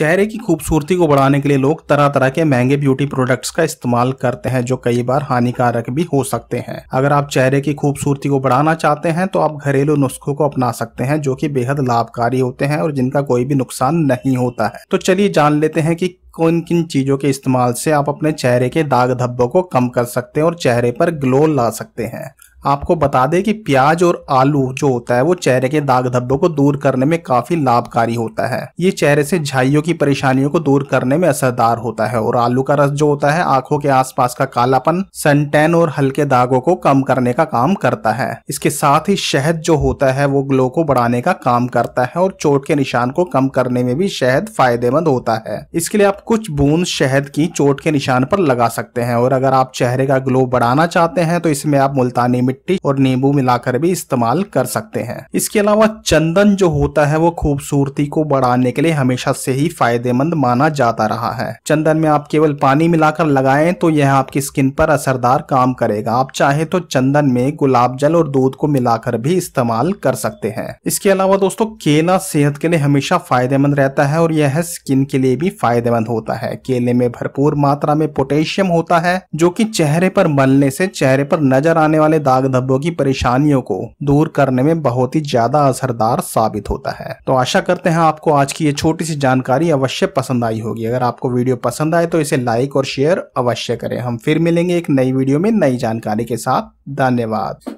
चेहरे की खूबसूरती को बढ़ाने के लिए लोग तरह तरह के महंगे ब्यूटी प्रोडक्ट्स का इस्तेमाल करते हैं जो कई बार हानिकारक भी हो सकते हैं अगर आप चेहरे की खूबसूरती को बढ़ाना चाहते हैं तो आप घरेलू नुस्खों को अपना सकते हैं जो कि बेहद लाभकारी होते हैं और जिनका कोई भी नुकसान नहीं होता है तो चलिए जान लेते हैं कि कौन किन चीज़ों के इस्तेमाल से आप अपने चेहरे के दाग धब्बों को कम कर सकते हैं और चेहरे पर ग्लो ला सकते हैं आपको बता दें कि प्याज और आलू जो होता है वो चेहरे के दाग धब्बों को दूर करने में काफी लाभकारी होता है ये चेहरे से झाइयों की परेशानियों को दूर करने में असरदार होता है और आलू का रस जो होता है आंखों के आसपास का कालापन सनटेन और हल्के दागों को कम करने का काम करता है इसके साथ ही शहद जो होता है वो ग्लो को बढ़ाने का काम करता है और चोट के निशान को कम करने में भी शहद फायदेमंद होता है इसके लिए आप कुछ बूंद शहद की चोट के निशान पर लगा सकते हैं और अगर आप चेहरे का ग्लो बढ़ाना चाहते हैं तो इसमें आप मुल्तानी मिट्टी और नींबू मिलाकर भी इस्तेमाल कर सकते हैं इसके अलावा चंदन जो होता है वो खूबसूरती को बढ़ाने के लिए हमेशा से ही फायदेमंद माना जाता रहा है चंदन में आप केवल पानी मिलाकर लगाए तो यह आपकी स्किन पर असरदार काम करेगा आप चाहे तो चंदन में गुलाब जल और दूध को मिलाकर भी इस्तेमाल कर सकते हैं इसके अलावा दोस्तों केला सेहत के लिए हमेशा फायदेमंद रहता है और यह स्किन के लिए भी फायदेमंद होता है केले में भरपूर मात्रा में पोटेशियम होता है जो कि चेहरे पर मलने से चेहरे पर नजर आने वाले दाग दाग धब्बों की परेशानियों को दूर करने में बहुत ही ज्यादा असरदार साबित होता है तो आशा करते हैं आपको आज की ये छोटी सी जानकारी अवश्य पसंद आई होगी अगर आपको वीडियो पसंद आए तो इसे लाइक और शेयर अवश्य करें हम फिर मिलेंगे एक नई वीडियो में नई जानकारी के साथ धन्यवाद